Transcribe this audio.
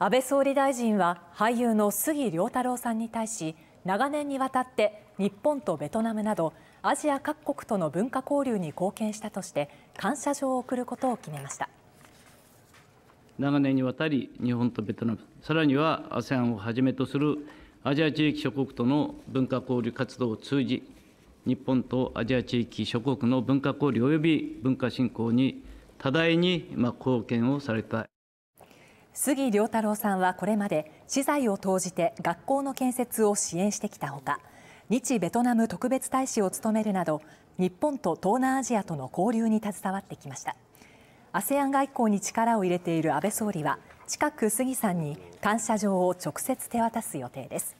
安倍総理大臣は俳優の杉良太郎さんに対し長年にわたって日本とベトナムなどアジア各国との文化交流に貢献したとして感謝状を贈ることを決めました長年にわたり日本とベトナムさらには ASEAN をはじめとするアジア地域諸国との文化交流活動を通じ日本とアジア地域諸国の文化交流及び文化振興に多大に貢献をされた。杉良太郎さんはこれまで資材を投じて学校の建設を支援してきたほか日ベトナム特別大使を務めるなど日本と東南アジアとの交流に携わってきました ASEAN 外交に力を入れている安倍総理は近く杉さんに感謝状を直接手渡す予定です